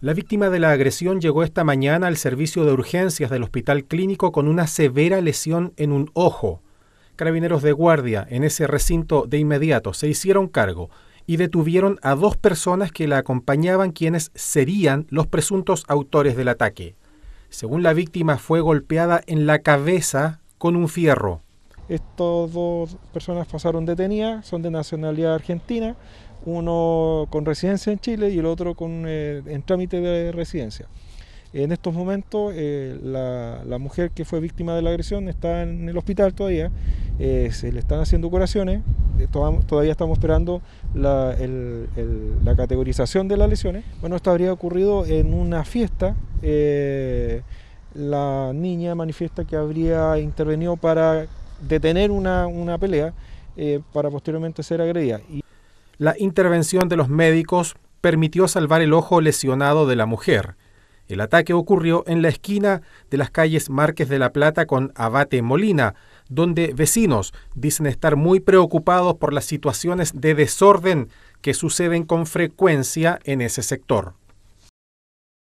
La víctima de la agresión llegó esta mañana al servicio de urgencias del Hospital Clínico con una severa lesión en un ojo. Carabineros de guardia en ese recinto de inmediato se hicieron cargo y detuvieron a dos personas que la acompañaban quienes serían los presuntos autores del ataque. Según la víctima fue golpeada en la cabeza con un fierro. Estas dos personas pasaron detenidas, son de nacionalidad argentina, uno con residencia en Chile y el otro con, eh, en trámite de residencia. En estos momentos eh, la, mujer que fue víctima de la agresión está en el hospital todavía, eh, se le están haciendo curaciones, todavía estamos esperando la, categorización de las lesiones. Bueno, esto habría ocurrido en una fiesta la niña manifiesta que habría intervenido para detener una, una pelea eh, para posteriormente ser agredida. Y... La intervención de los médicos permitió salvar el ojo lesionado de la mujer. El ataque ocurrió en la esquina de las calles Márquez de la Plata con Abate Molina, donde vecinos dicen estar muy preocupados por las situaciones de desorden que suceden con frecuencia en ese sector.